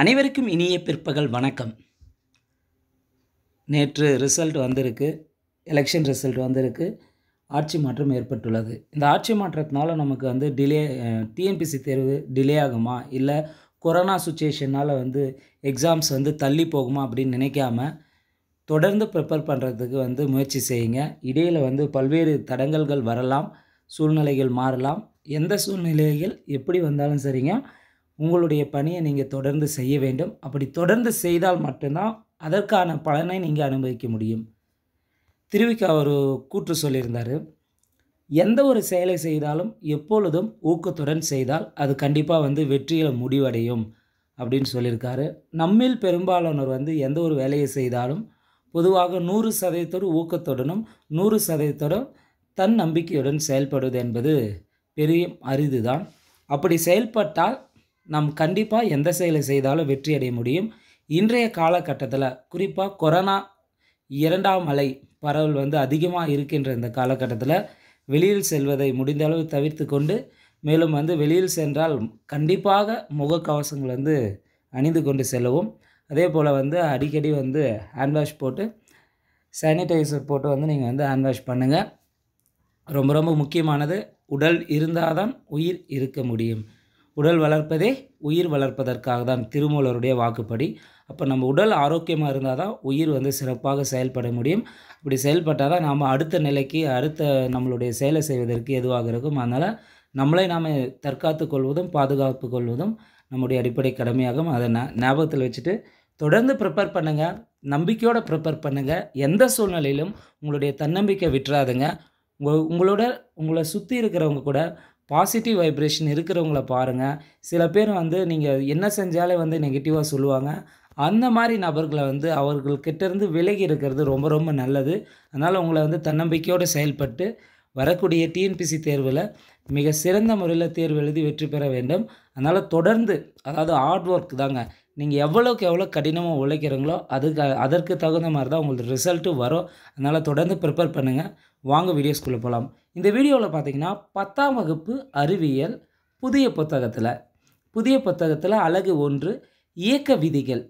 அனைவருக்கும் இனிய பிற்பகல் வணக்கம் நேற்று ரிசல்ட் வந்திருக்கு எலெக்ஷன் ரிசல்ட் வந்திருக்கு ஆட்சி மாற்றம் ஏற்பட்டுள்ளது இந்த ஆட்சி மாற்றத்தினால நமக்கு வந்து டிலே டிஎன்பிசி தேர்வு டிலே ஆகுமா இல்லை கொரோனா சுச்சுவேஷனால் வந்து எக்ஸாம்ஸ் வந்து தள்ளி போகுமா அப்படின்னு நினைக்காம தொடர்ந்து ப்ரிப்பேர் பண்ணுறதுக்கு வந்து முயற்சி செய்யுங்க இடையில் வந்து பல்வேறு தடங்கல்கள் வரலாம் சூழ்நிலைகள் மாறலாம் எந்த சூழ்நிலைகள் எப்படி வந்தாலும் சரிங்க உங்களுடைய பணியை நீங்கள் தொடர்ந்து செய்ய வேண்டும் அப்படி தொடர்ந்து செய்தால் மட்டும்தான் அதற்கான பலனை நீங்கள் அனுபவிக்க முடியும் திருவிக்கா அவர் கூற்று சொல்லியிருந்தார் எந்த ஒரு செயலை செய்தாலும் எப்பொழுதும் ஊக்கத்துடன் செய்தால் அது கண்டிப்பாக வந்து வெற்றியில் முடிவடையும் அப்படின்னு சொல்லியிருக்காரு நம்மில் பெரும்பாலானோர் வந்து எந்த ஒரு வேலையை செய்தாலும் பொதுவாக நூறு சதவீதத்தோடு ஊக்கத்துடனும் நூறு சதவீதத்தோடும் தன் நம்பிக்கையுடன் செயல்படுவது என்பது பெரிய தான் அப்படி செயல்பட்டால் நாம் கண்டிப்பாக எந்த செயலை செய்தாலும் வெற்றி அடைய முடியும் இன்றைய காலகட்டத்தில் குறிப்பாக கொரோனா இரண்டாம் அலை பரவல் வந்து அதிகமாக இருக்கின்ற இந்த காலகட்டத்தில் வெளியில் செல்வதை முடிந்த அளவு தவிர்த்து கொண்டு மேலும் வந்து வெளியில் சென்றால் கண்டிப்பாக முகக்கவசங்கள் வந்து அணிந்து கொண்டு செல்லவும் அதே போல் வந்து அடிக்கடி வந்து ஹேண்ட் வாஷ் போட்டு சானிடைசர் போட்டு வந்து நீங்கள் வந்து ஹேண்ட் வாஷ் பண்ணுங்கள் ரொம்ப ரொம்ப முக்கியமானது உடல் இருந்தால் தான் உயிர் இருக்க முடியும் உடல் வளர்ப்பதே உயிர் வளர்ப்பதற்காக தான் திருமூலருடைய வாக்குப்படி அப்போ நம்ம உடல் ஆரோக்கியமாக இருந்தால் தான் உயிர் வந்து சிறப்பாக செயல்பட முடியும் இப்படி செயல்பட்டால் தான் நாம் அடுத்த நிலைக்கு அடுத்த நம்மளுடைய செயலை செய்வதற்கு எதுவாக இருக்கும் அதனால் நம்மளை நாம் தற்காத்து கொள்வதும் பாதுகாப்பு கொள்வதும் நம்முடைய அடிப்படை கடமையாகும் அதை ஞாபகத்தில் வச்சுட்டு தொடர்ந்து ப்ரிப்பேர் பண்ணுங்கள் நம்பிக்கையோடு ப்ரிப்பேர் பண்ணுங்கள் எந்த சூழ்நிலையிலும் உங்களுடைய தன்னம்பிக்கை விட்டுறாதுங்க உங்களோட உங்களை சுற்றி இருக்கிறவங்க கூட பாசிட்டிவ் வைப்ரேஷன் இருக்கிறவங்கள பாருங்கள் சில பேர் வந்து நீங்கள் என்ன செஞ்சாலே வந்து நெகட்டிவாக சொல்லுவாங்க அந்த மாதிரி நபர்களை வந்து அவர்கள்கிட்டேருந்து விலகி இருக்கிறது ரொம்ப ரொம்ப நல்லது அதனால் உங்களை வந்து தன்னம்பிக்கையோடு செயல்பட்டு வரக்கூடிய டிஎன்பிசி தேர்வில் மிக சிறந்த முறையில் தேர்வு எழுதி வெற்றி பெற வேண்டும் அதனால் தொடர்ந்து அதாவது ஹார்ட் ஒர்க் தாங்க நீங்கள் எவ்வளோக்கு எவ்வளோ கடினமாக உழைக்கிறீங்களோ அதுக்கு அதற்கு தகுந்த மாதிரி தான் உங்களுக்கு ரிசல்ட்டும் வரும் அதனால் தொடர்ந்து ப்ரிப்பேர் பண்ணுங்கள் வாங்க வீடியோஸ்குள்ளே போகலாம் இந்த வீடியோவில் பார்த்தீங்கன்னா பத்தாம் வகுப்பு அறிவியல் புதிய புத்தகத்தில் புதிய புத்தகத்தில் அழகு ஒன்று இயக்க விதிகள்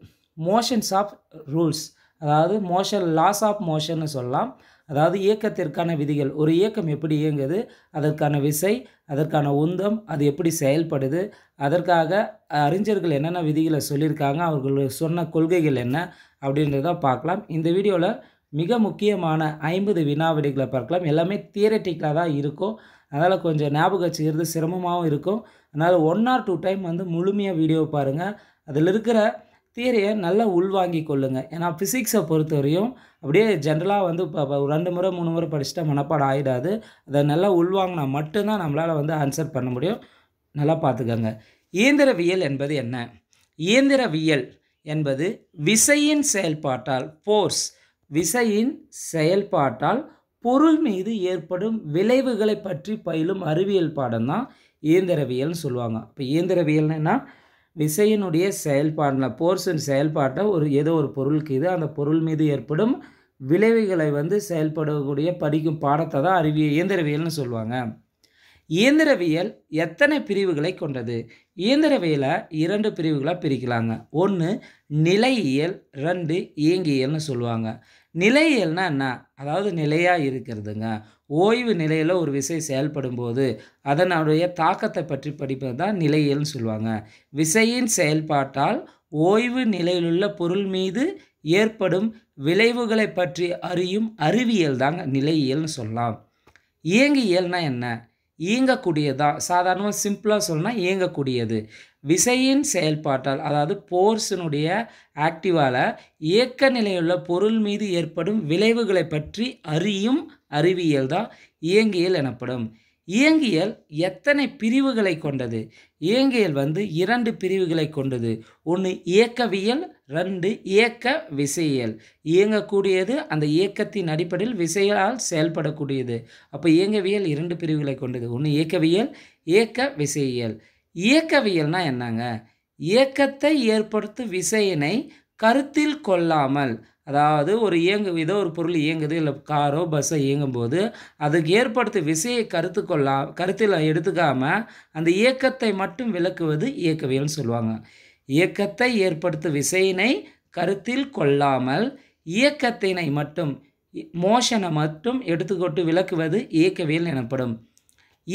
மோஷன்ஸ் ஆஃப் ரூல்ஸ் அதாவது மோஷன் லாஸ் ஆஃப் மோஷன்னு சொல்லலாம் அதாவது இயக்கத்திற்கான விதிகள் ஒரு இயக்கம் எப்படி இயங்குது அதற்கான விசை அதற்கான உந்தம் அது எப்படி செயல்படுது அதற்காக அறிஞர்கள் என்னென்ன விதிகளை சொல்லியிருக்காங்க அவர்கள் சொன்ன கொள்கைகள் என்ன அப்படின்றத பார்க்கலாம் இந்த வீடியோவில் மிக முக்கியமான ஐம்பது வினாவிடிகளை பார்க்கலாம் எல்லாமே தியரட்டிக்கலாக தான் இருக்கும் அதனால் கொஞ்சம் ஞாபகம் வச்சுக்கிறது சிரமமாகவும் இருக்கும் அதனால் ஒன் ஆர் டூ டைம் வந்து முழுமையாக வீடியோ பாருங்கள் அதில் இருக்கிற தியரியை நல்லா உள்வாங்கி கொள்ளுங்கள் ஏன்னா ஃபிசிக்ஸை பொறுத்தவரையும் அப்படியே ஜென்ரலாக வந்து இப்போ ரெண்டு முறை மூணு முறை படிச்சுட்டா மனப்பாடம் ஆகிடாது அதை நல்லா உள்வாங்கினா மட்டும்தான் நம்மளால் வந்து ஆன்சர் பண்ண முடியும் நல்லா பார்த்துக்கோங்க இயந்திரவியல் என்பது என்ன இயந்திரவியல் என்பது விசையின் செயல்பாட்டால் ஃபோர்ஸ் விசையின் செயல்பாட்டால் பொருள் மீது ஏற்படும் விளைவுகளை பற்றி பயிலும் அறிவியல் பாடம் தான் இயந்திரவியல்னு சொல்லுவாங்க இப்போ இயந்திரவியல்னா விசையினுடைய செயல்பாடில் போர்ஸின் செயல்பாட்டை ஒரு ஏதோ ஒரு பொருளுக்கு இது அந்த பொருள் மீது ஏற்படும் விளைவுகளை வந்து செயல்படக்கூடிய படிக்கும் பாடத்தை தான் அறிவியல் இயந்திரவியல்னு சொல்லுவாங்க இயந்திரவியல் எத்தனை பிரிவுகளை கொண்டது இயந்திரவியல இரண்டு பிரிவுகளாக பிரிக்கலாங்க ஒன்று நிலையியல் ரெண்டு இயங்கியல்னு சொல்லுவாங்க நிலையியல்னா என்ன அதாவது நிலையாக இருக்கிறதுங்க ஓய்வு நிலையில் ஒரு விசை செயல்படும் போது அதனுடைய தாக்கத்தை பற்றி படிப்பது தான் நிலையியல்னு சொல்லுவாங்க விசையின் செயல்பாட்டால் ஓய்வு நிலையிலுள்ள பொருள் மீது ஏற்படும் விளைவுகளை பற்றி அறியும் அறிவியல் தாங்க நிலையியல்னு சொல்லலாம் இயங்கியல்னா என்ன இயங்கக்கூடியதான் சாதாரணமாக சிம்பிளாக சொல்லணும்னா இயங்கக்கூடியது விசையின் செயல்பாட்டால் அதாவது போர்ஸினுடைய ஆக்டிவால் இயக்க நிலையுள்ள பொருள் மீது ஏற்படும் விளைவுகளை பற்றி அறியும் அறிவியல் தான் இயங்கியல் எனப்படும் இயங்கியல் எத்தனை பிரிவுகளை கொண்டது இயங்கியல் வந்து இரண்டு பிரிவுகளை கொண்டது ஒன்று இயக்கவியல் ரெண்டு இயக்க விசையியல் இயங்கக்கூடியது அந்த இயக்கத்தின் அடிப்படையில் விசையால் செயல்படக்கூடியது அப்போ இயங்கவியல் இரண்டு பிரிவுகளை கொண்டது ஒன்று இயக்கவியல் இயக்க விசையியல் இயக்கவியல்னால் என்னங்க இயக்கத்தை ஏற்படுத்தும் விசையினை கருத்தில் கொள்ளாமல் அதாவது ஒரு இயங்கு ஏதோ ஒரு பொருள் இயங்குது இல்லை காரோ பஸ்ஸோ இயங்கும்போது அதுக்கு ஏற்படுத்த விசையை கருத்து கொள்ளா கருத்தில் எடுத்துக்காமல் அந்த இயக்கத்தை மட்டும் விளக்குவது இயக்கவியல்னு சொல்லுவாங்க இயக்கத்தை ஏற்படுத்தும் விசையினை கருத்தில் கொள்ளாமல் இயக்கத்தினை மட்டும் மோஷனை மட்டும் எடுத்துக்கொண்டு விளக்குவது இயக்கவியல் எனப்படும்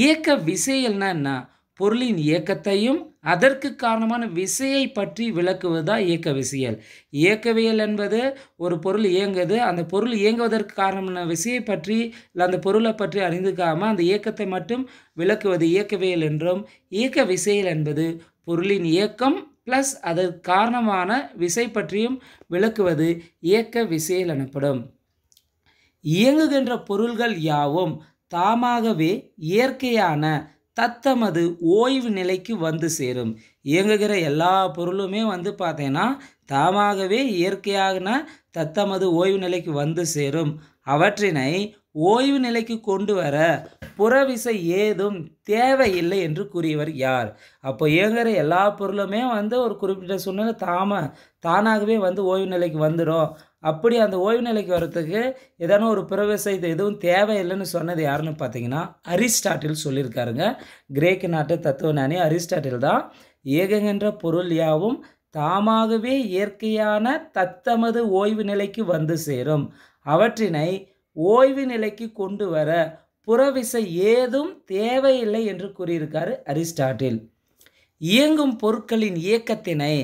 இயக்க விசையல்னா என்ன பொருளின் இயக்கத்தையும் அதற்கு காரணமான விசையை பற்றி விளக்குவது தான் விசையல் இயக்கவியல் என்பது ஒரு பொருள் இயங்குது அந்த பொருள் இயங்குவதற்கு காரணமான விசையை பற்றி இல்லை அந்த பொருளை பற்றி அறிந்துக்காமல் அந்த இயக்கத்தை மட்டும் விளக்குவது இயக்கவியல் என்றும் இயக்க விசையல் என்பது பொருளின் இயக்கம் ப்ளஸ் அதற்கு காரணமான விசை பற்றியும் விளக்குவது இயக்க விசையல் எனப்படும் இயங்குகின்ற பொருள்கள் யாவும் தாமாகவே இயற்கையான தத்தமது ஓய்வு நிலைக்கு வந்து சேரும் இயங்குகிற எல்லா பொருளுமே வந்து பார்த்தீங்கன்னா தாமாகவே இயற்கையாகன தத்தமது ஓய்வு நிலைக்கு வந்து சேரும் அவற்றினை ஓய்வு நிலைக்கு கொண்டு வர புறவிசை ஏதும் தேவையில்லை என்று கூறியவர் யார் அப்போ இயங்குகிற எல்லா பொருளுமே வந்து ஒரு குறிப்பிட்ட சூழ்நிலை தாம தானாகவே வந்து ஓய்வு நிலைக்கு வந்துடும் அப்படி அந்த ஓய்வு நிலைக்கு வர்றதுக்கு ஏதானும் ஒரு பிரவேசம் இது எதுவும் தேவையில்லைன்னு சொன்னது யாருன்னு பார்த்தீங்கன்னா அரிஸ்டாட்டில் சொல்லியிருக்காருங்க கிரேக்க நாட்டு தத்துவ ஞானி அரிஸ்டாட்டில் தான் ஏகங்கின்ற பொருள் யாவும் தாமாகவே இயற்கையான தத்தமது ஓய்வு நிலைக்கு வந்து சேரும் அவற்றினை ஓய்வு நிலைக்கு கொண்டு வர புறவிசை ஏதும் தேவையில்லை என்று கூறியிருக்காரு அரிஸ்டாட்டில் இயங்கும் பொருட்களின் இயக்கத்தினை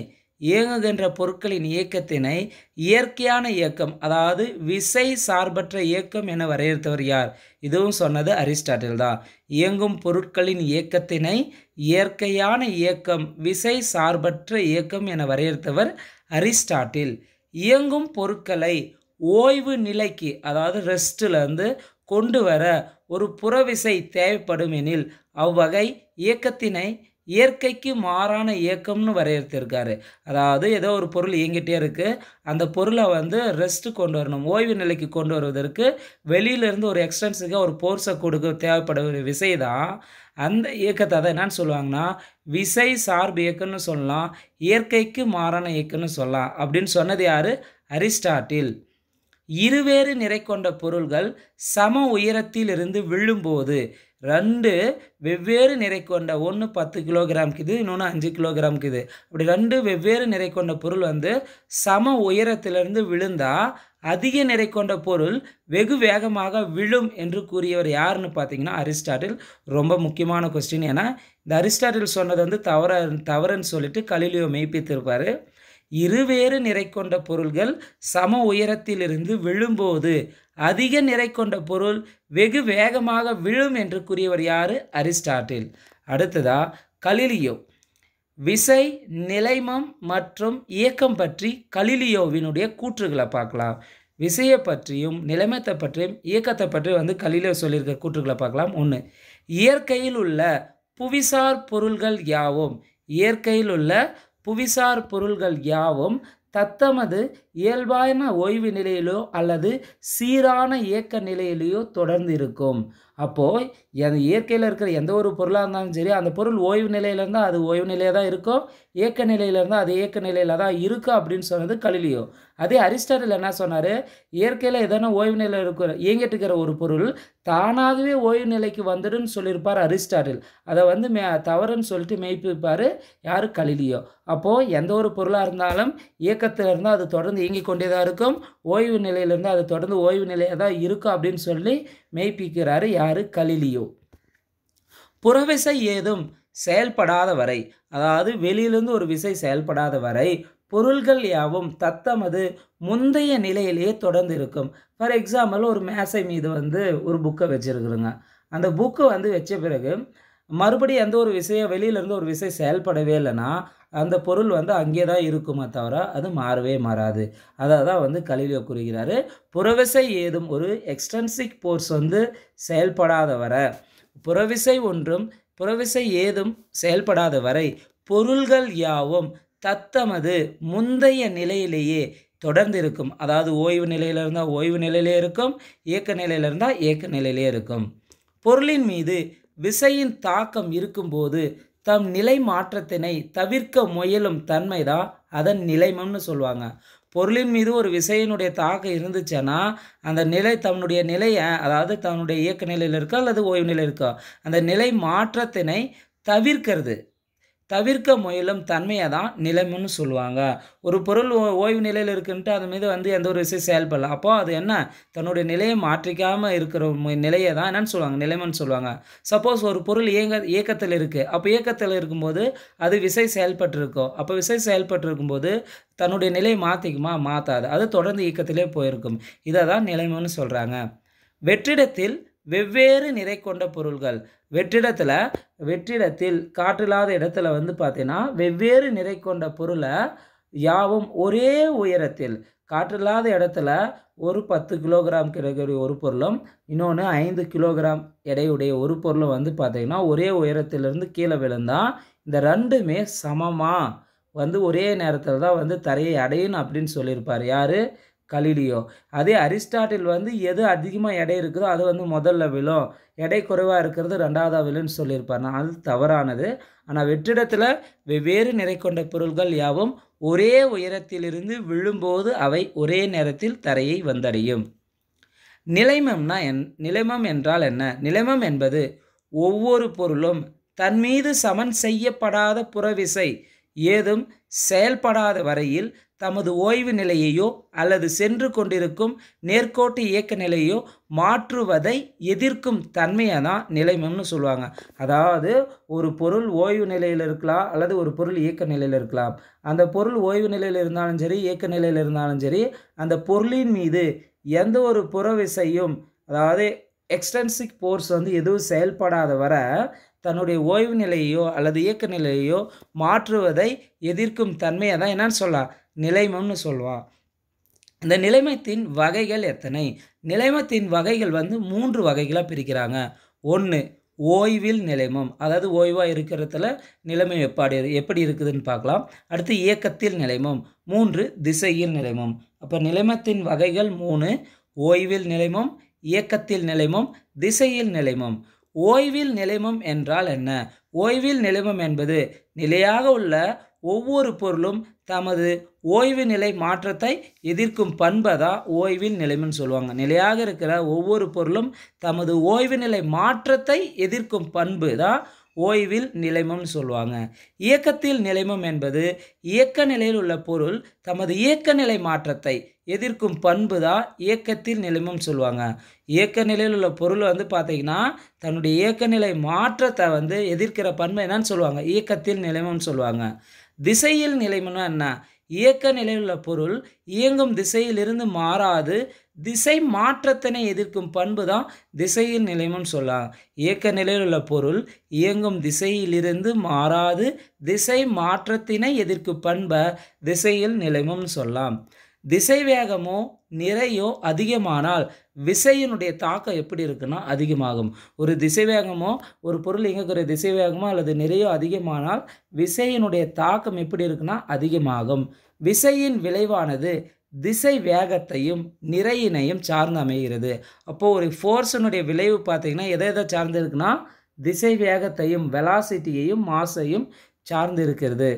இயங்குகின்ற பொருட்களின் இயக்கத்தினை இயற்கையான இயக்கம் அதாவது விசை சார்பற்ற இயக்கம் என வரையறுத்தவர் யார் இதுவும் சொன்னது அரிஸ்டாட்டில் தான் இயங்கும் பொருட்களின் இயக்கத்தினை இயற்கையான இயக்கம் விசை சார்பற்ற இயக்கம் என வரையறுத்தவர் அரிஸ்டாட்டில் இயங்கும் பொருட்களை ஓய்வு நிலைக்கு அதாவது ரெஸ்ட்டிலேருந்து கொண்டு வர ஒரு புறவிசை தேவைப்படும் எனில் அவ்வகை இயக்கத்தினை இயற்கைக்கு மாறான இயக்கம்னு வரையறுத்திருக்காரு அதாவது ஏதோ ஒரு பொருள் இயங்கிட்டே இருக்குது அந்த பொருளை வந்து ரெஸ்ட்டு கொண்டு வரணும் ஓய்வு நிலைக்கு கொண்டு வருவதற்கு வெளியிலேருந்து ஒரு எக்ஸ்டென்ஸுக்கு ஒரு போர்ஸை கொடுக்க ஒரு விசை தான் அந்த இயக்கத்தை தான் என்னான்னு சொல்லுவாங்கன்னா விசை சார்பு இயக்கம்னு சொல்லலாம் இயற்கைக்கு மாறான இயக்கம்னு சொல்லலாம் அப்படின்னு சொன்னது யார் அரிஸ்டாட்டில் இருவேறு நிறை கொண்ட பொருள்கள் சம உயரத்தில் இருந்து விழும்போது ரெண்டு வெவ்வேறு நிறை கொண்ட ஒன்று பத்து கிலோகிராம்க்கு இது இன்னொன்று அஞ்சு கிலோகிராம்க்கு இது அப்படி ரெண்டு வெவ்வேறு நிறை கொண்ட பொருள் வந்து சம உயரத்திலிருந்து விழுந்தால் அதிக நிறை கொண்ட பொருள் வெகு வேகமாக விழும் என்று கூறியவர் யாருன்னு பார்த்தீங்கன்னா அரிஸ்டாட்டில் ரொம்ப முக்கியமான கொஸ்டின் ஏன்னா இந்த அரிஸ்டாட்டில் சொன்னது வந்து தவற தவறுன்னு சொல்லிட்டு கலிலியோ மெய்ப்பித்திருப்பார் இருவேறு நிறை கொண்ட பொருள்கள் சம உயரத்திலிருந்து விழும்போது அதிக நிறை கொண்ட பொருள் வெகு வேகமாக விழும் என்று கூறியவர் யார் அரிஸ்டாட்டில் அடுத்ததா கலிலியோ விசை நிலைமம் மற்றும் இயக்கம் பற்றி கலிலியோவினுடைய கூற்றுகளை பார்க்கலாம் விசையை பற்றியும் நிலைமத்தை பற்றியும் இயக்கத்தை பற்றி வந்து கலிலியோ சொல்லியிருக்க கூற்றுகளை பார்க்கலாம் ஒன்று இயற்கையில் உள்ள புவிசார் பொருள்கள் யாவும் இயற்கையில் உள்ள புவிசார் பொருள்கள் யாவும் தத்தமது இயல்பான ஓய்வு நிலையிலோ அல்லது சீரான இயக்க நிலையிலேயோ தொடர்ந்து இருக்கும் அப்போது அந்த இயற்கையில் இருக்கிற எந்த ஒரு பொருளாக இருந்தாலும் சரி அந்த பொருள் ஓய்வு நிலையிலேருந்தால் அது ஓய்வு நிலையாக தான் இருக்கும் இயக்க நிலையிலேருந்தால் அது இயக்க நிலையில் தான் இருக்கும் அப்படின்னு சொன்னது கழிலியோ அதே அரிஸ்டாட்டில் என்ன சொன்னார் இயற்கையில் எதனா ஓய்வு நிலையில் இருக்கிற இயங்கிட்டு இருக்கிற ஒரு பொருள் தானாகவே ஓய்வு நிலைக்கு வந்துடுன்னு சொல்லியிருப்பார் அரிஸ்டாட்டில் அதை வந்து மே தவறுன்னு சொல்லிட்டு மெய்ப்பிப்பார் யார் கழிலியோ அப்போது எந்த ஒரு பொருளாக இருந்தாலும் இயக்கத்தில் இருந்தால் அது தொடர்ந்து தொடர்ந்து இயங்கிக் கொண்டே தான் இருக்கும் ஓய்வு நிலையிலேருந்து அது தொடர்ந்து ஓய்வு நிலையாக தான் இருக்கும் அப்படின்னு சொல்லி மெய்ப்பிக்கிறாரு யார் கலிலியோ புறவிசை ஏதும் செயல்படாத வரை அதாவது வெளியிலிருந்து ஒரு விசை செயல்படாத வரை பொருள்கள் யாவும் தத்தமது முந்தைய நிலையிலேயே தொடர்ந்து இருக்கும் ஃபார் எக்ஸாம்பிள் ஒரு மேசை மீது வந்து ஒரு புக்கை வச்சுருக்குறோங்க அந்த புக்கு வந்து வச்ச பிறகு மறுபடியும் எந்த ஒரு விசையை வெளியிலேருந்து ஒரு விசை செயல்படவே இல்லைன்னா அந்த பொருள் வந்து அங்கே தான் இருக்குமா தவிர அது மாறவே மாறாது அதை தான் வந்து கலிலியோ கூறுகிறாரு புறவிசை ஏதும் ஒரு எக்ஸ்டென்சிக் போர்ஸ் வந்து செயல்படாத வர புறவிசை ஒன்றும் புறவிசை ஏதும் செயல்படாத வரை பொருள்கள் யாவும் தத்தமது முந்தைய நிலையிலேயே தொடர்ந்து இருக்கும் அதாவது ஓய்வு நிலையில் இருந்தால் ஓய்வு நிலையிலே இருக்கும் இயக்க நிலையில் இருந்தால் இயக்க நிலையிலே இருக்கும் பொருளின் மீது விசையின் தாக்கம் இருக்கும்போது தம் நிலை மாற்றத்தினை தவிர்க்க முயலும் தன்மை தான் அதன் நிலைமம்னு சொல்லுவாங்க பொருளின் மீது ஒரு விசையினுடைய தாக்கம் இருந்துச்சுன்னா அந்த நிலை தன்னுடைய நிலையை அதாவது தன்னுடைய இயக்க நிலையில் இருக்கோ அல்லது ஓய்வு நிலையில் இருக்கோ அந்த நிலை மாற்றத்தினை தவிர்க்கிறது தவிர்க்க முயலும் தன்மையை தான் நிலைமைன்னு சொல்லுவாங்க ஒரு பொருள் ஓய்வு நிலையில் இருக்குன்ட்டு அது மீது வந்து எந்த ஒரு விஷயம் செயல்படலாம் அப்போது அது என்ன தன்னுடைய நிலையை மாற்றிக்காமல் இருக்கிற நிலையை தான் என்னன்னு சொல்லுவாங்க நிலைமைன்னு சொல்லுவாங்க சப்போஸ் ஒரு பொருள் இயங்க இயக்கத்தில் இருக்குது அப்போ இயக்கத்தில் இருக்கும்போது அது விசை செயல்பட்டிருக்கும் அப்போ விசை செயல்பட்டுருக்கும்போது தன்னுடைய நிலையை மாற்றிக்குமா மாற்றாது அது தொடர்ந்து இயக்கத்திலே போயிருக்கும் இதை தான் நிலைமைன்னு சொல்கிறாங்க வெற்றிடத்தில் வெவ்வேறு நிறை கொண்ட பொருள்கள் வெற்றிடத்தில் வெற்றிடத்தில் காற்றில்லாத இடத்துல வந்து பார்த்தீங்கன்னா வெவ்வேறு நிறை கொண்ட பொருளை யாவும் ஒரே உயரத்தில் காற்றில்லாத இடத்துல ஒரு பத்து கிலோகிராம் கிடைக்கக்கூடிய ஒரு பொருளும் இன்னொன்று ஐந்து கிலோகிராம் எடையுடைய ஒரு பொருளும் வந்து பார்த்திங்கன்னா ஒரே உயரத்திலிருந்து கீழே விழுந்தால் இந்த ரெண்டுமே சமமாக வந்து ஒரே நேரத்தில் தான் வந்து தரையை அடையணும் அப்படின்னு சொல்லியிருப்பார் யார் கலீலியோ அதே அரிஸ்டாட்டில் வந்து எது அதிகமாக எடை இருக்குதோ அது வந்து முதல்ல விழும் எடை குறைவாக இருக்கிறது ரெண்டாவதாக விழுன்னு சொல்லியிருப்பார் நான் அது தவறானது ஆனால் வெற்றிடத்தில் வெவ்வேறு நிறை கொண்ட பொருள்கள் யாவும் ஒரே உயரத்திலிருந்து விழும்போது அவை ஒரே நேரத்தில் தரையை வந்தடையும் நிலைமம்னா என் நிலைமம் என்றால் என்ன நிலைமம் என்பது ஒவ்வொரு பொருளும் தன் மீது சமன் செய்யப்படாத புறவிசை ஏதும் செயல்படாத வரையில் தமது ஓய்வு நிலையையோ அல்லது சென்று கொண்டிருக்கும் நேர்கோட்டு இயக்க நிலையோ மாற்றுவதை எதிர்க்கும் தன்மையை தான் நிலைமம்னு சொல்லுவாங்க அதாவது ஒரு பொருள் ஓய்வு நிலையில் இருக்கலாம் அல்லது ஒரு பொருள் இயக்க நிலையில் இருக்கலாம் அந்த பொருள் ஓய்வு நிலையில் இருந்தாலும் சரி இயக்க நிலையில் இருந்தாலும் சரி அந்த பொருளின் மீது எந்த ஒரு புறவிசையும் அதாவது எக்ஸ்டென்சிக் போர்ஸ் வந்து எதுவும் செயல்படாத வர தன்னுடைய ஓய்வு நிலையையோ அல்லது இயக்க நிலையையோ மாற்றுவதை எதிர்க்கும் தன்மையை தான் என்னன்னு சொல்லலாம் நிலைமம்னு சொல்லுவான் இந்த நிலைமத்தின் வகைகள் எத்தனை நிலைமத்தின் வகைகள் வந்து மூன்று வகைகளாக பிரிக்கிறாங்க ஒன்று ஓய்வில் நிலைமம் அதாவது ஓய்வாக இருக்கிறதுல நிலைமை எப்பாடி எப்படி இருக்குதுன்னு பார்க்கலாம் அடுத்து இயக்கத்தில் நிலைமம் மூன்று திசையில் நிலைமம் அப்போ நிலைமத்தின் வகைகள் மூணு ஓய்வில் நிலைமம் இயக்கத்தில் நிலைமம் திசையில் நிலைமம் ஓய்வில் நிலைமம் என்றால் என்ன ஓய்வில் நிலைமம் என்பது நிலையாக உள்ள ஒவ்வொரு பொருளும் தமது ஓய்வு நிலை மாற்றத்தை எதிர்க்கும் பண்பை தான் ஓய்வில் நிலைமைன்னு சொல்லுவாங்க நிலையாக இருக்கிற ஒவ்வொரு பொருளும் தமது ஓய்வு நிலை மாற்றத்தை எதிர்க்கும் பண்பு தான் ஓய்வில் நிலைமம்னு சொல்லுவாங்க இயக்கத்தில் நிலைமம் என்பது இயக்க நிலையில் உள்ள பொருள் தமது இயக்க நிலை மாற்றத்தை எதிர்க்கும் பண்பு தான் இயக்கத்தில் நிலைமம் சொல்லுவாங்க இயக்க நிலையில் உள்ள பொருள் வந்து பார்த்திங்கன்னா தன்னுடைய இயக்க நிலை மாற்றத்தை வந்து எதிர்க்கிற பண்பு என்னன்னு சொல்லுவாங்க இயக்கத்தில் நிலைமம்னு சொல்லுவாங்க திசையில் நிலைமனா என்ன இயக்க நிலையுள்ள பொருள் இயங்கும் திசையிலிருந்து மாறாது திசை மாற்றத்தினை எதிர்க்கும் பண்பு தான் திசையில் நிலைமம் சொல்லலாம் இயக்க நிலையில் உள்ள பொருள் இயங்கும் திசையிலிருந்து மாறாது திசை மாற்றத்தினை எதிர்க்கும் பண்பை திசையில் நிலைமம் சொல்லலாம் திசைவேகமோ நிறையோ அதிகமானால் விசையினுடைய தாக்கம் எப்படி இருக்குன்னா அதிகமாகும் ஒரு திசைவேகமோ ஒரு பொருள் இயங்கக்கூடிய திசைவேகமோ அல்லது நிறையோ அதிகமானால் விசையினுடைய தாக்கம் எப்படி இருக்குன்னா அதிகமாகும் விசையின் விளைவானது திசை வேகத்தையும் நிறையினையும் சார்ந்து அமைகிறது அப்போது ஒரு ஃபோர்ஸினுடைய விளைவு பார்த்திங்கன்னா எதை எதை சார்ந்து இருக்குன்னா திசை வேகத்தையும் வெலாசிட்டியையும் மாசையும் சார்ந்து இருக்கிறது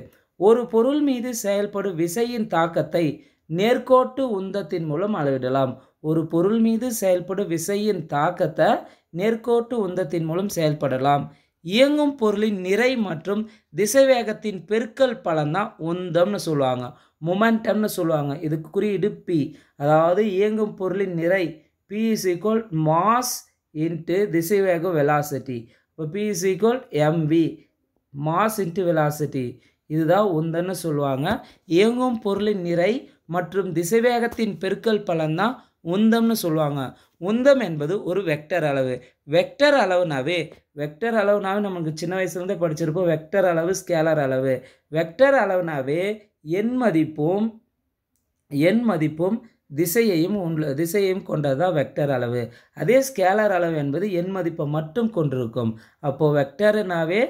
ஒரு பொருள் மீது செயல்படும் விசையின் தாக்கத்தை நேர்கோட்டு உந்தத்தின் மூலம் அளவிடலாம் ஒரு பொருள் மீது செயல்படும் விசையின் தாக்கத்தை நேர்கோட்டு உந்தத்தின் மூலம் செயல்படலாம் இயங்கும் பொருளின் நிறை மற்றும் திசைவேகத்தின் பெருக்கல் தான் உந்தம்னு சொல்லுவாங்க மொமெண்டம்னு சொல்லுவாங்க இதுக்கு குறியீடு பி அதாவது இயங்கும் பொருளின் நிறை P is equal mass into திசைவேகம் வெலாசிட்டி இப்போ P is equal MV mass into velocity இதுதான் உந்தன்னு சொல்லுவாங்க இயங்கும் பொருளின் நிறை மற்றும் திசைவேகத்தின் பெருக்கல் பலன்தான் உந்தம்னு சொல்லுவாங்க உந்தம் என்பது ஒரு வெக்டர் அளவு வெக்டர் அளவுனாவே வெக்டர் அளவுனாவே நமக்கு சின்ன வயசுலேருந்தே படிச்சிருப்போம் வெக்டர் அளவு ஸ்கேலர் அளவு வெக்டர் அளவுனாவே எண் மதிப்பும் எண் மதிப்பும் திசையையும் திசையையும் கொண்டதுதான் வெக்டர் அளவு அதே ஸ்கேலர் அளவு என்பது எண் மதிப்பை மட்டும் கொண்டிருக்கும் அப்போது வெக்டர்னாவே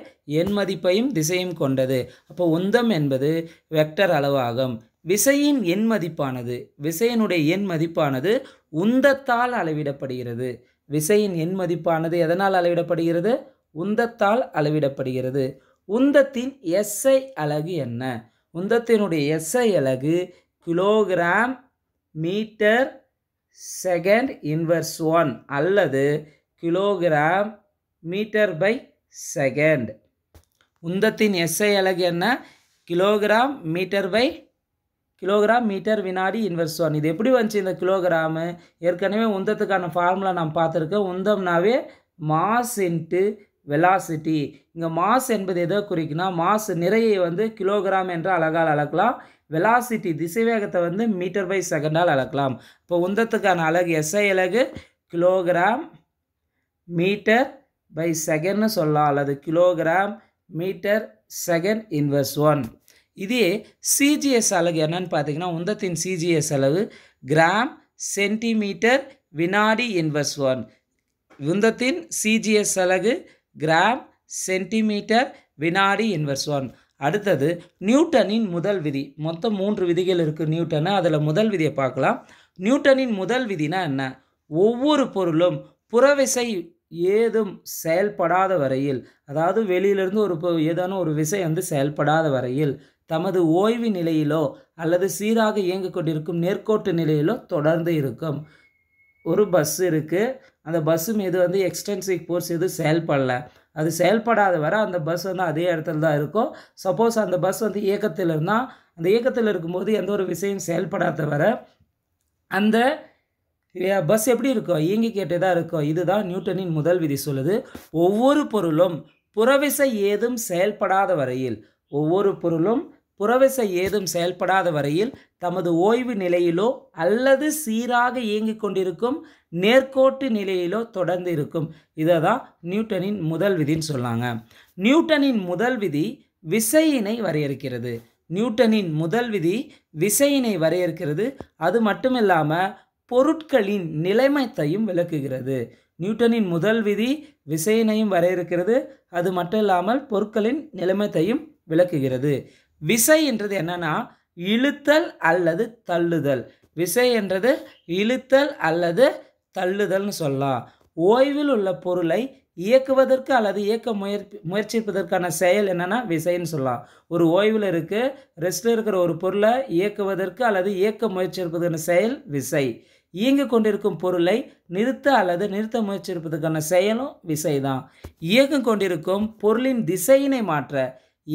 எண் மதிப்பையும் திசையும் கொண்டது அப்போ உந்தம் என்பது வெக்டர் அளவு ஆகும் விசையின் எண் மதிப்பானது விசையினுடைய எண் மதிப்பானது உந்தத்தால் அளவிடப்படுகிறது விசையின் எண் மதிப்பானது எதனால் அளவிடப்படுகிறது உந்தத்தால் அளவிடப்படுகிறது உந்தத்தின் எஸ்ஐ அலகு என்ன உந்தத்தினுடைய எஸ்ஐ அலகு kilogram metre second inverse one அல்லது கிலோகிராம் மீட்டர் பை செகண்ட் உந்தத்தின் எஸ்ஐ அலகு என்ன kilogram metre per kilogram metre வினாடி இன்வெர்ஸ் ஒன் இது எப்படி வந்துச்சு இந்த கிலோகிராமு ஏற்கனவே உந்தத்துக்கான ஃபார்முலா நான் பார்த்துருக்கேன் உந்தம்னாவே மாஸ் இன்ட்டு வெலாசிட்டி இங்கே மாஸ் என்பது எதோ குறிக்குன்னா மாஸ் நிறையை வந்து கிலோகிராம் என்று அழகால் அளக்கலாம் வெலாசிட்டி திசைவேகத்தை வந்து மீட்டர் பை செகண்டால் அளக்கலாம் இப்போ உந்தத்துக்கான அழகு எஸ்ஐ அழகு கிலோகிராம் மீட்டர் பை செகண்ட்னு சொல்லலாம் அல்லது kilogram metre second inverse one இதே சிஜிஎஸ் அலகு என்னன்னு பார்த்தீங்கன்னா உந்தத்தின் சிஜிஎஸ் அளவு கிராம் சென்டிமீட்டர் வினாடி இன்வர்ஸ் ஒன் உந்தத்தின் சிஜிஎஸ் அலகு கிராம் சென்டிமீட்டர் வினாடி இன்வர்ஸ் ஒன் அடுத்தது நியூட்டனின் முதல் விதி மொத்தம் மூன்று விதிகள் இருக்குது நியூட்டனு அதில் முதல் விதியை பார்க்கலாம் நியூட்டனின் முதல் விதினா என்ன ஒவ்வொரு பொருளும் புறவிசை ஏதும் செயல்படாத வரையில் அதாவது வெளியிலிருந்து ஒரு ஏதானும் ஒரு விசை வந்து செயல்படாத வரையில் தமது ஓய்வு நிலையிலோ அல்லது சீராக இயங்கிக் கொண்டிருக்கும் நேர்கோட்டு நிலையிலோ தொடர்ந்து இருக்கும் ஒரு பஸ் இருக்குது அந்த பஸ்ஸு மீது வந்து எக்ஸ்டென்சிவ் ஃபோர்ஸ் எதுவும் செயல்படல அது செயல்படாத வர அந்த பஸ் வந்து அதே இடத்துல தான் இருக்கும் சப்போஸ் அந்த பஸ் வந்து இயக்கத்தில் இருந்தால் அந்த இயக்கத்தில் இருக்கும்போது எந்த ஒரு விஷயம் செயல்படாத வர அந்த பஸ் எப்படி இருக்கும் இயங்கி கேட்டே தான் இருக்கும் இதுதான் நியூட்டனின் முதல் விதி சொல்லுது ஒவ்வொரு பொருளும் புறவிசை ஏதும் செயல்படாத வரையில் ஒவ்வொரு பொருளும் புறவசை ஏதும் செயல்படாத வரையில் தமது ஓய்வு நிலையிலோ அல்லது சீராக இயங்கிக் கொண்டிருக்கும் நேர்கோட்டு நிலையிலோ தொடர்ந்து இருக்கும் இதை தான் நியூட்டனின் முதல் விதின்னு சொல்லாங்க நியூட்டனின் முதல் விதி விசையினை வரையறுக்கிறது நியூட்டனின் முதல் விதி விசையினை வரையறுக்கிறது அது மட்டும் இல்லாமல் பொருட்களின் நிலைமத்தையும் விளக்குகிறது நியூட்டனின் முதல் விதி விசையினையும் வரையறுக்கிறது அது மட்டும் இல்லாமல் பொருட்களின் நிலைமத்தையும் விளக்குகிறது விசை என்றது என்னன்னா இழுத்தல் அல்லது தள்ளுதல் விசை என்றது இழுத்தல் அல்லது தள்ளுதல்னு சொல்லலாம் ஓய்வில் உள்ள பொருளை இயக்குவதற்கு அல்லது இயக்க முயற்சி முயற்சிப்பதற்கான செயல் என்னென்னா விசைன்னு சொல்லலாம் ஒரு ஓய்வில் இருக்குது ரெஸ்ட்டில் இருக்கிற ஒரு பொருளை இயக்குவதற்கு அல்லது இயக்க முயற்சிப்பதற்கான செயல் விசை இயங்கிக் கொண்டிருக்கும் பொருளை நிறுத்த அல்லது நிறுத்த முயற்சி இருப்பதற்கான செயலும் விசை தான் இயக்கம் கொண்டிருக்கும் பொருளின் திசையினை மாற்ற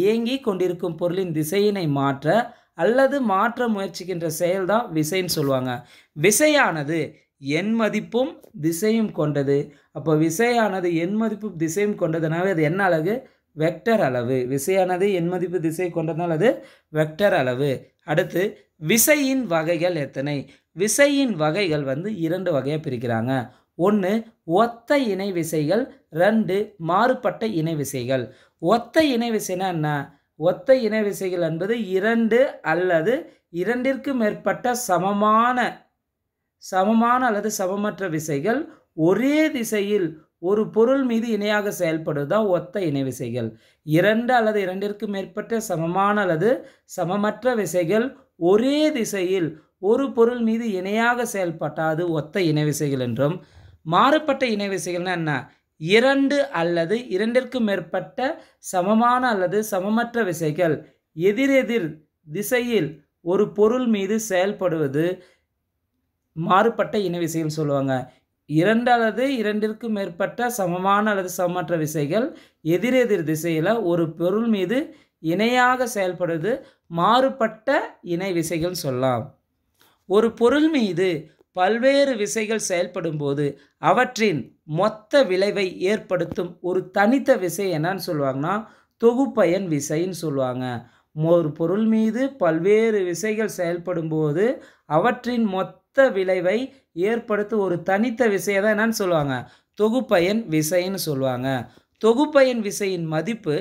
இயங்கிக் கொண்டிருக்கும் பொருளின் திசையினை மாற்ற அல்லது மாற்ற முயற்சிக்கின்ற செயல்தான் விசைன்னு சொல்லுவாங்க விசையானது எண் மதிப்பும் திசையும் கொண்டது அப்போ விசையானது எண் மதிப்பும் திசையும் கொண்டதுனாவே அது என்ன அளவு வெக்டர் அளவு விசையானது எண் மதிப்பு திசை கொண்டதுனால அது வெக்டர் அளவு அடுத்து விசையின் வகைகள் எத்தனை விசையின் வகைகள் வந்து இரண்டு வகையாக பிரிக்கிறாங்க ஒன்று ஒத்த இணை விசைகள் ரெண்டு மாறுபட்ட இணை விசைகள் ஒத்த இணை விசைனா என்ன ஒத்த இணை விசைகள் என்பது இரண்டு அல்லது இரண்டிற்கு மேற்பட்ட சமமான சமமான அல்லது சமமற்ற விசைகள் ஒரே திசையில் ஒரு பொருள் மீது இணையாக செயல்படுவதுதான் ஒத்த இணை விசைகள் இரண்டு அல்லது இரண்டிற்கு மேற்பட்ட சமமான அல்லது சமமற்ற விசைகள் ஒரே திசையில் ஒரு பொருள் மீது இணையாக செயல்பட்டாது ஒத்த இணை விசைகள் என்றும் மாறுபட்ட இணை விசைகள்னால் என்ன இரண்டு அல்லது இரண்டிற்கு மேற்பட்ட சமமான அல்லது சமமற்ற விசைகள் எதிரெதிர் திசையில் ஒரு பொருள் மீது செயல்படுவது மாறுபட்ட விசைகள் சொல்லுவாங்க இரண்டு அல்லது இரண்டிற்கு மேற்பட்ட சமமான அல்லது சமமற்ற விசைகள் எதிரெதிர் திசையில் ஒரு பொருள் மீது இணையாக செயல்படுவது மாறுபட்ட இணை விசைகள் சொல்லலாம் ஒரு பொருள் மீது பல்வேறு விசைகள் செயல்படும்போது அவற்றின் மொத்த விளைவை ஏற்படுத்தும் ஒரு தனித்த விசை என்னன்னு சொல்லுவாங்கன்னா தொகுப்பயன் விசைன்னு சொல்லுவாங்க ஒரு பொருள் மீது பல்வேறு விசைகள் செயல்படும்போது அவற்றின் மொத்த விளைவை ஏற்படுத்தும் ஒரு தனித்த விசையை தான் என்னன்னு சொல்லுவாங்க தொகுப்பயன் விசைன்னு சொல்லுவாங்க தொகுப்பயன் விசையின் மதிப்பு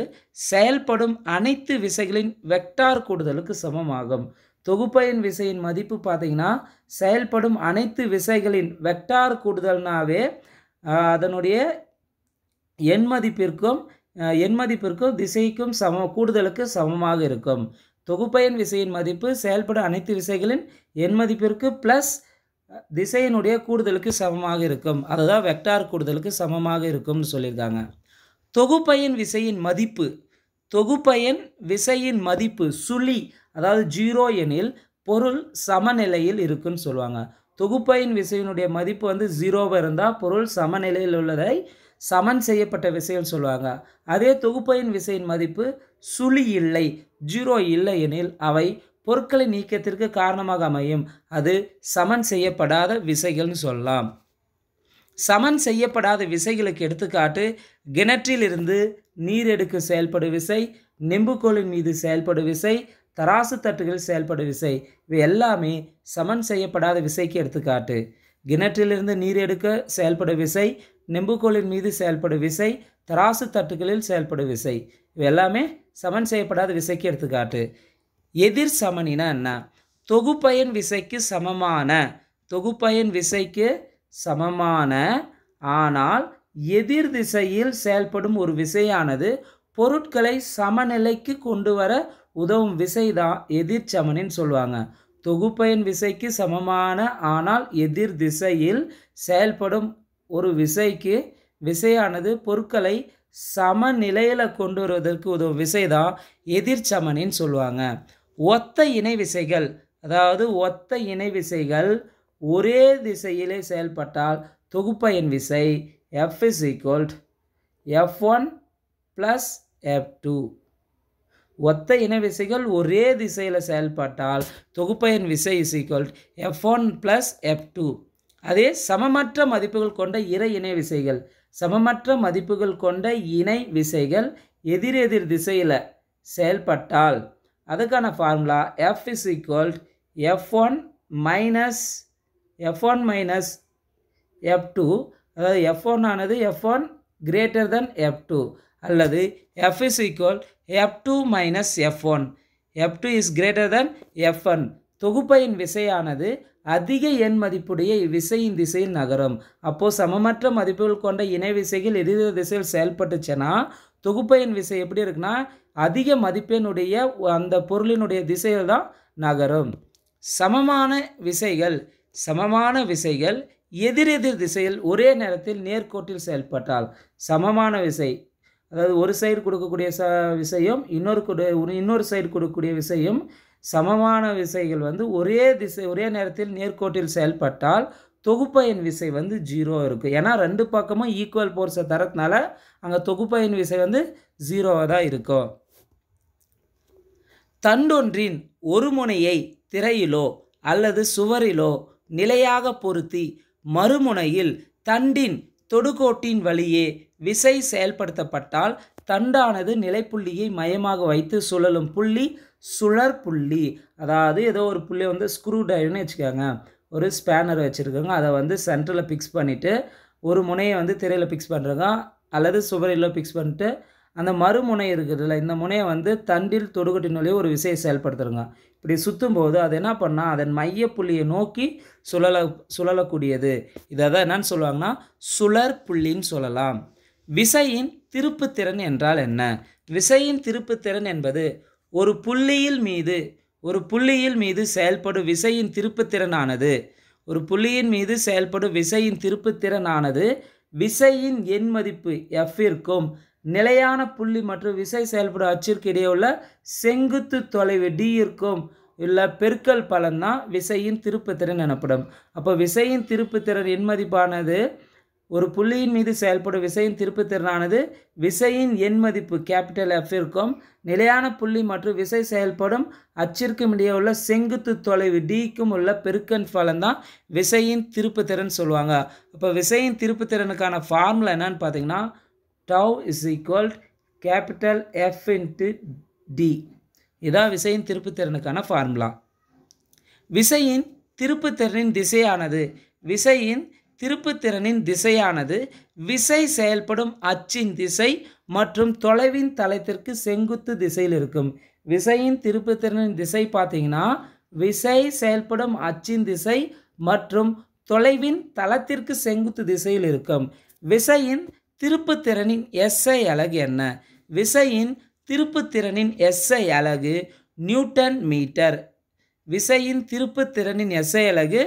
செயல்படும் அனைத்து விசைகளின் வெக்டார் கூடுதலுக்கு சமமாகும் தொகுப்பயன் விசையின் மதிப்பு பார்த்தீங்கன்னா செயல்படும் அனைத்து விசைகளின் வெக்டார் கூடுதல்னாவே அதனுடைய எண் மதிப்பிற்கும் எண் மதிப்பிற்கும் திசைக்கும் சம கூடுதலுக்கு சமமாக இருக்கும் தொகுப்பயன் விசையின் மதிப்பு செயல்படும் அனைத்து விசைகளின் எண் மதிப்பிற்கு ப்ளஸ் திசையினுடைய கூடுதலுக்கு சமமாக இருக்கும் அதுதான் வெக்டார் கூடுதலுக்கு சமமாக இருக்கும்னு சொல்லியிருக்காங்க தொகுப்பையின் விசையின் மதிப்பு தொகுப்பயன் விசையின் மதிப்பு சுழி அதாவது ஜீரோ எனில் பொருள் சமநிலையில் இருக்குன்னு சொல்லுவாங்க தொகுப்பையின் விசையினுடைய மதிப்பு வந்து ஜீரோவாக இருந்தால் பொருள் சமநிலையில் உள்ளதை சமன் செய்யப்பட்ட விசைன்னு சொல்லுவாங்க அதே தொகுப்பையின் விசையின் மதிப்பு சுழி இல்லை ஜீரோ இல்லை எனில் அவை பொருட்களை நீக்கத்திற்கு காரணமாக அமையும் அது சமன் செய்யப்படாத விசைகள்னு சொல்லலாம் சமன் செய்யப்படாத விசைகளுக்கு எடுத்துக்காட்டு கிணற்றிலிருந்து நீர் எடுக்க செயல்படு விசை நெம்புக்கோளின் மீது செயல்படு விசை தராசு தட்டுகள் செயல்படு விசை இவை எல்லாமே சமன் செய்யப்படாத விசைக்கு எடுத்துக்காட்டு கிணற்றிலிருந்து நீர் எடுக்க செயல்படு விசை நெம்புக்கோளின் மீது செயல்படு விசை தராசு தட்டுகளில் செயல்படு விசை இவை எல்லாமே சமன் செய்யப்படாத விசைக்கு எடுத்துக்காட்டு எதிர் சமனினா என்ன தொகுப்பயன் விசைக்கு சமமான தொகுப்பயன் விசைக்கு சமமான ஆனால் எதிர் திசையில் செயல்படும் ஒரு விசையானது பொருட்களை சமநிலைக்கு கொண்டு வர உதவும் விசை தான் எதிர்ச்சமனின்னு சொல்லுவாங்க தொகுப்பயன் விசைக்கு சமமான ஆனால் எதிர் திசையில் செயல்படும் ஒரு விசைக்கு விசையானது பொருட்களை சமநிலையில் கொண்டு வருவதற்கு உதவும் விசை தான் எதிர்ச்சமனின்னு சொல்லுவாங்க ஒத்த இணை விசைகள் அதாவது ஒத்த இணை விசைகள் ஒரே திசையிலே செயல்பட்டால் தொகுப்பயன் விசை f is equal to f1 plus F two ஒத்த இணை விசைகள் ஒரே திசையில் செயல்பட்டால் தொகுப்பயன் விசை is equal F one plus F two அதே சமமற்ற மதிப்புகள் கொண்ட இறை இணை விசைகள் சமமற்ற மதிப்புகள் கொண்ட இணை விசைகள் எதிரெதிர் திசையில் செயல்பட்டால் அதுக்கான formula F is equal F one minus F one minus F two அதாவது எஃப் ஒன் ஆனது F one greater than F two அல்லது F is equal F two minus F one F two is greater than F one தொகுப்பையின் விசையானது அதிக எண் மதிப்புடைய இவ்விசையின் திசையில் நகரும் அப்போது சமமற்ற மதிப்புகள் கொண்ட இணை விசைகள் எதிர திசையில் செயல்பட்டுச்சுன்னா தொகுப்பையின் விசை எப்படி இருக்குன்னா அதிக மதிப்பெண்ணுடைய அந்த பொருளினுடைய திசையில் தான் நகரும் சமமான விசைகள் சமமான விசைகள் எதிரெதிர் திசையில் ஒரே நேரத்தில் நேர்கோட்டில் செயல்பட்டால் சமமான விசை அதாவது ஒரு சைடு கொடுக்கக்கூடிய ச விசையும் இன்னொரு கொடு இன்னொரு சைடு கொடுக்கக்கூடிய விசையும் சமமான விசைகள் வந்து ஒரே திசை ஒரே நேரத்தில் நேர்கோட்டில் செயல்பட்டால் தொகுப்பயன் விசை வந்து ஜீரோ இருக்குது ஏன்னா ரெண்டு பக்கமும் ஈக்குவல் ஃபோர்ஸை தரத்துனால அங்கே தொகுப்பயன் விசை வந்து ஜீரோவாக தான் இருக்கும் தண்டொன்றின் ஒரு முனையை திரையிலோ அல்லது சுவரிலோ நிலையாக பொருத்தி மறுமுனையில் தண்டின் தொடுகோட்டின் வழியே விசை செயல்படுத்தப்பட்டால் தண்டானது நிலைப்புள்ளியை மையமாக வைத்து சுழலும் புள்ளி சுழற் புள்ளி அதாவது ஏதோ ஒரு புள்ளி வந்து ஸ்க்ரூ டைன்னு வச்சுக்கோங்க ஒரு ஸ்பேனர் வச்சுருக்கோங்க அதை வந்து சென்டரில் ஃபிக்ஸ் பண்ணிவிட்டு ஒரு முனையை வந்து திரையில் ஃபிக்ஸ் பண்ணுறதா அல்லது சுவரிலோ ஃபிக்ஸ் பண்ணிட்டு அந்த மறுமுனை இருக்குதுல்ல இந்த முனையை வந்து தண்டில் தொடுகட்டின் வழியே ஒரு விசையை செயல்படுத்துகிறோங்க இப்படி சுற்றும்போது அது என்ன பண்ணால் அதன் மையப்புள்ளியை நோக்கி சுழல சுழலக்கூடியது இதை தான் என்னன்னு சொல்லுவாங்கன்னா சுழற் புள்ளின்னு சொல்லலாம் விசையின் திருப்புத்திறன் என்றால் என்ன விசையின் திருப்புத்திறன் என்பது ஒரு புள்ளியில் மீது ஒரு புள்ளியில் மீது செயல்படும் விசையின் திருப்புத்திறனானது ஒரு புள்ளியின் மீது செயல்படும் விசையின் திருப்புத்திறனானது விசையின் எண் மதிப்பு எஃப்பிற்கும் நிலையான புள்ளி மற்றும் விசை செயல்படும் அச்சிற்கு இடையே உள்ள செங்குத்து தொலைவு டி இருக்கும் உள்ள பெருக்கல் பலன்தான் விசையின் திருப்புத்திறன் எனப்படும் அப்போ விசையின் திருப்புத்திறன் எண்மதிப்பானது ஒரு புள்ளியின் மீது செயல்படும் விசையின் திருப்புத்திறனானது விசையின் எண்மதிப்பு கேபிட்டல் எஃப் இருக்கும் நிலையான புள்ளி மற்றும் விசை செயல்படும் அச்சிற்கும் இடையே உள்ள செங்குத்து தொலைவு டிக்கும் உள்ள பெருக்கன் பலன் தான் விசையின் திருப்புத்திறன் சொல்லுவாங்க அப்போ விசையின் திருப்புத்திறனுக்கான ஃபார்முலா என்னன்னு பார்த்தீங்கன்னா tau is equal capital F into d இதா விசையின் திருப்புத்திறனுக்கான ஃபார்முலா விசையின் திருப்புத்திறனின் திசையானது விசையின் திருப்புத்திறனின் திசையானது விசை செயல்படும் அச்சின் திசை மற்றும் தொலைவின் தளத்திற்கு செங்குத்து திசையில் இருக்கும் விசையின் திருப்புத்திறனின் திசை பார்த்தீங்கன்னா விசை செயல்படும் அச்சின் திசை மற்றும் தொலைவின் தளத்திற்கு செங்குத்து திசையில் இருக்கும் விசையின் திருப்புத்திறனின் எஸ்ஐ அலகு என்ன விசையின் திருப்புத்திறனின் எஸ்ஐ அலகு நியூட்டன் மீட்டர் விசையின் திருப்புத்திறனின் எஸ்ஐ அலகு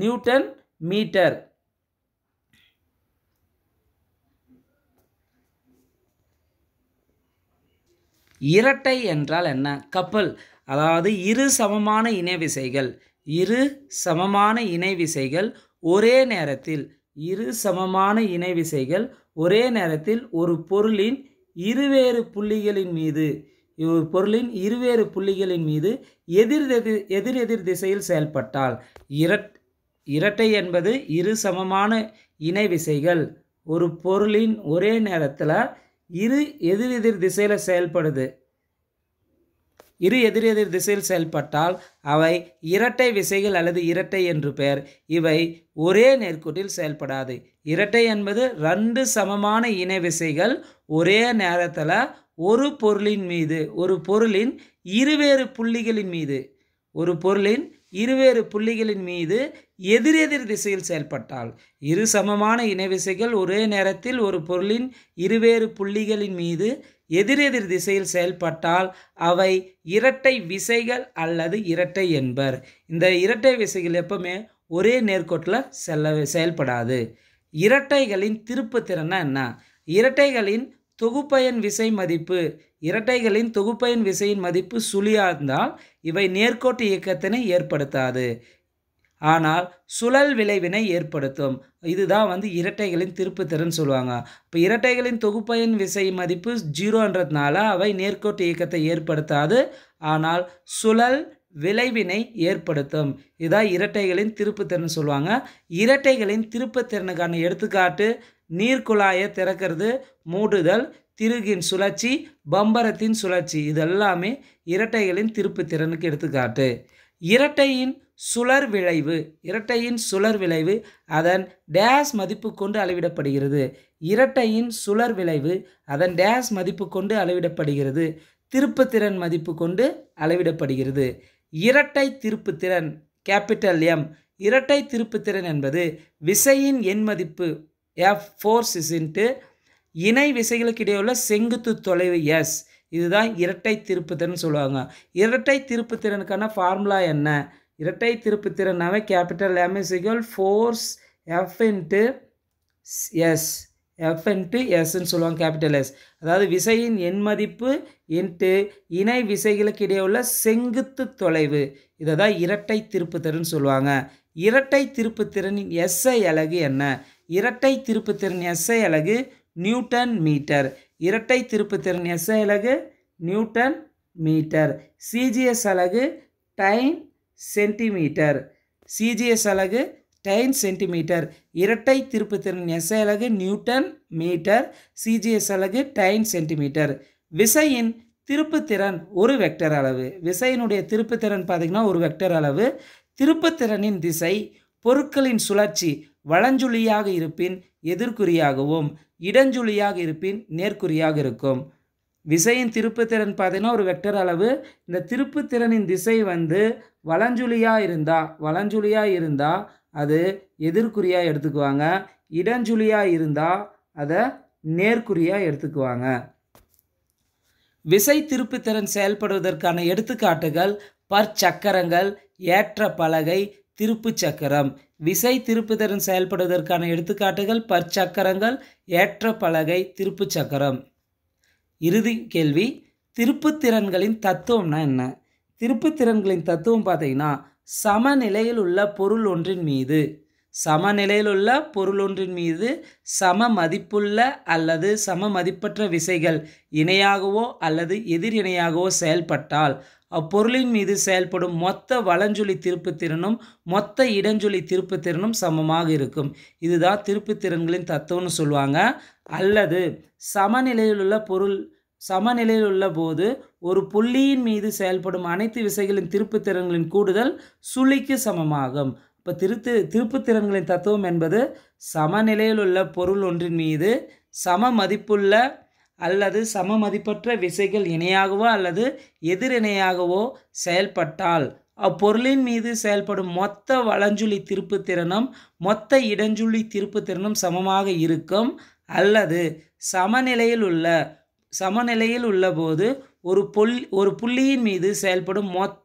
நியூட்டன் மீட்டர் இரட்டை என்றால் என்ன கப்பல் அதாவது இரு சமமான இணை விசைகள் இரு சமமான இணை விசைகள் ஒரே நேரத்தில் இரு சமமான இணை விசைகள் ஒரே நேரத்தில் ஒரு பொருளின் இருவேறு புள்ளிகளின் மீது ஒரு பொருளின் இருவேறு புள்ளிகளின் மீது எதிர் எதிர் எதிர் திசையில் செயல்பட்டால் இரட் இரட்டை என்பது இரு சமமான இணை விசைகள் ஒரு பொருளின் ஒரே நேரத்தில் இரு எதிர் எதிர் திசையில் செயல்படுது இரு எதிரெதிர் திசையில் செயல்பட்டால் அவை இரட்டை விசைகள் அல்லது இரட்டை என்று பெயர் இவை ஒரே நேர்கோட்டில் செயல்படாது இரட்டை என்பது ரெண்டு சமமான இணை விசைகள் ஒரே நேரத்தில் ஒரு பொருளின் மீது ஒரு பொருளின் இருவேறு புள்ளிகளின் மீது ஒரு பொருளின் இருவேறு புள்ளிகளின் மீது எதிரெதிர் திசையில் செயல்பட்டால் இரு சமமான விசைகள் ஒரே நேரத்தில் ஒரு பொருளின் இருவேறு புள்ளிகளின் மீது எதிரெதிர் திசையில் செயல்பட்டால் அவை இரட்டை விசைகள் அல்லது இரட்டை என்பர் இந்த இரட்டை விசைகள் எப்பவுமே ஒரே நேர்கோட்டில் செல்ல செயல்படாது இரட்டைகளின் திருப்புத்திறனா என்ன இரட்டைகளின் தொகுப்பயன் விசை மதிப்பு இரட்டைகளின் தொகுப்பயன் விசையின் மதிப்பு இருந்தால் இவை நேர்கோட்டு இயக்கத்தினை ஏற்படுத்தாது ஆனால் சுழல் விளைவினை ஏற்படுத்தும் இதுதான் வந்து இரட்டைகளின் திருப்புத்திறன் சொல்லுவாங்க இப்போ இரட்டைகளின் தொகுப்பயன் விசை மதிப்பு ஜீரோன்றதுனால அவை நேர்கோட்டு இயக்கத்தை ஏற்படுத்தாது ஆனால் சுழல் விளைவினை ஏற்படுத்தும் இதுதான் இரட்டைகளின் திருப்புத்திறன் சொல்லுவாங்க இரட்டைகளின் திருப்புத்திறனுக்கான எடுத்துக்காட்டு நீர்க்குழாயை திறக்கிறது மூடுதல் திருகின் சுழற்சி பம்பரத்தின் சுழற்சி இதெல்லாமே இரட்டைகளின் திருப்புத்திறனுக்கு எடுத்துக்காட்டு இரட்டையின் சுழர் விளைவு இரட்டையின் சுழர் விளைவு அதன் டேஸ் மதிப்பு கொண்டு அளவிடப்படுகிறது இரட்டையின் சுழர் விளைவு அதன் டேஸ் மதிப்பு கொண்டு அளவிடப்படுகிறது திருப்புத்திறன் மதிப்பு கொண்டு அளவிடப்படுகிறது இரட்டை திருப்புத்திறன் கேபிட்டல் எம் இரட்டை திருப்புத்திறன் என்பது விசையின் எண் மதிப்பு எஃப் ஃபோர்ஸ் இன்ட்டு இணை விசைகளுக்கு இடையே உள்ள செங்குத்து தொலைவு எஸ் இதுதான் இரட்டை திருப்புத்திறன் சொல்லுவாங்க இரட்டை திருப்புத்திறனுக்கான ஃபார்முலா என்ன இரட்டை திருப்பு திறனாவே capital M is equal force F into S F into எஸ்ன்னு சொல்லுவாங்க கேபிட்டல் எஸ் அதாவது விசையின் எண் மதிப்பு இன்ட்டு இணை விசைகளுக்கு இடையே உள்ள செங்குத்து தொலைவு இதை தான் இரட்டை திருப்புத்திறன் சொல்லுவாங்க இரட்டை திருப்புத்திறனின் எஸ்ஐ அலகு என்ன இரட்டை திருப்புத்திறன் எஸ்ஐ அலகு நியூட்டன் மீட்டர் இரட்டை திருப்புத்திறன் எஸ்ஐ அலகு நியூட்டன் மீட்டர் சிஜிஎஸ் அலகு டைம் சென்டிமீட்டர் சிஜிஎஸ் அலகு டைன் சென்டிமீட்டர் இரட்டை திருப்புத்திறன் எஸ்ஐ அலகு நியூட்டன் மீட்டர் சிஜிஎஸ் அலகு டைன் சென்டிமீட்டர் விசையின் திருப்புத்திறன் ஒரு வெக்டர் அளவு விசையினுடைய திருப்புத்திறன் பார்த்திங்கன்னா ஒரு வெக்டர் அளவு திருப்புத்திறனின் திசை பொருட்களின் சுழற்சி வளஞ்சுழியாக இருப்பின் எதிர்குறியாகவும் இடஞ்சுழியாக இருப்பின் நேர்குறியாக இருக்கும் விசையின் திருப்புத்திறன் பார்த்திங்கன்னா ஒரு வெக்டர் அளவு இந்த திருப்புத்திறனின் திசை வந்து வலஞ்சுழியாக இருந்தால் வலஞ்சுழியாக இருந்தால் அது எதிர்குறியாக எடுத்துக்குவாங்க இடஞ்சுழியாக இருந்தால் அதை நேர்குறியாக எடுத்துக்குவாங்க விசை திருப்புத்திறன் செயல்படுவதற்கான எடுத்துக்காட்டுகள் பற்சக்கரங்கள் ஏற்ற பலகை திருப்பு சக்கரம் விசை திருப்புத்திறன் செயல்படுவதற்கான எடுத்துக்காட்டுகள் பற்சக்கரங்கள் ஏற்ற பலகை திருப்பு சக்கரம் இறுதி கேள்வி திருப்புத்திறன்களின் தத்துவம்னா என்ன திருப்புத்திறன்களின் தத்துவம் பார்த்தீங்கன்னா சமநிலையில் உள்ள பொருள் ஒன்றின் மீது சமநிலையில் உள்ள பொருள் ஒன்றின் மீது சம மதிப்புள்ள அல்லது சம மதிப்பற்ற விசைகள் இணையாகவோ அல்லது எதிர் இணையாகவோ செயல்பட்டால் அப்பொருளின் மீது செயல்படும் மொத்த வளஞ்சொலி திருப்புத்திறனும் மொத்த இடஞ்சொலி திருப்புத்திறனும் சமமாக இருக்கும் இதுதான் திருப்புத்திறன்களின் தத்துவம்னு சொல்லுவாங்க அல்லது சமநிலையில் உள்ள பொருள் சமநிலையில் உள்ள போது ஒரு புள்ளியின் மீது செயல்படும் அனைத்து விசைகளின் திருப்புத்திறன்களின் கூடுதல் சுழிக்கு சமமாகும் இப்போ திருத்து திருப்புத்திறன்களின் தத்துவம் என்பது சமநிலையில் உள்ள பொருள் ஒன்றின் மீது சம மதிப்புள்ள அல்லது சம மதிப்பற்ற விசைகள் இணையாகவோ அல்லது எதிரிணையாகவோ செயல்பட்டால் அப்பொருளின் மீது செயல்படும் மொத்த வளஞ்சுழி திருப்புத்திறனும் மொத்த இடஞ்சுழி திருப்புத்திறனும் சமமாக இருக்கும் அல்லது சமநிலையில் உள்ள சமநிலையில் உள்ளபோது ஒரு பொல் ஒரு புள்ளியின் மீது செயல்படும் மொத்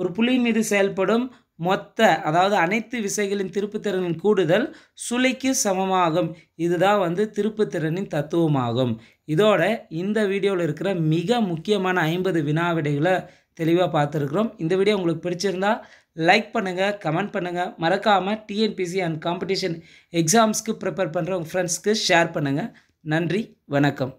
ஒரு புள்ளியின் மீது செயல்படும் மொத்த அதாவது அனைத்து விசைகளின் திருப்புத்திறனின் கூடுதல் சுளைக்கு சமமாகும் இதுதான் வந்து திருப்புத்திறனின் தத்துவமாகும் இதோட இந்த வீடியோவில் இருக்கிற மிக முக்கியமான ஐம்பது வினாவிடைகளை தெளிவாக பார்த்துருக்குறோம் இந்த வீடியோ உங்களுக்கு பிடிச்சிருந்தா லைக் பண்ணுங்கள் கமெண்ட் பண்ணுங்கள் மறக்காமல் டிஎன்பிசி அண்ட் காம்படிஷன் எக்ஸாம்ஸ்க்கு ப்ரிப்பேர் பண்ணுற உங்கள் ஃப்ரெண்ட்ஸ்க்கு ஷேர் பண்ணுங்கள் நன்றி வணக்கம்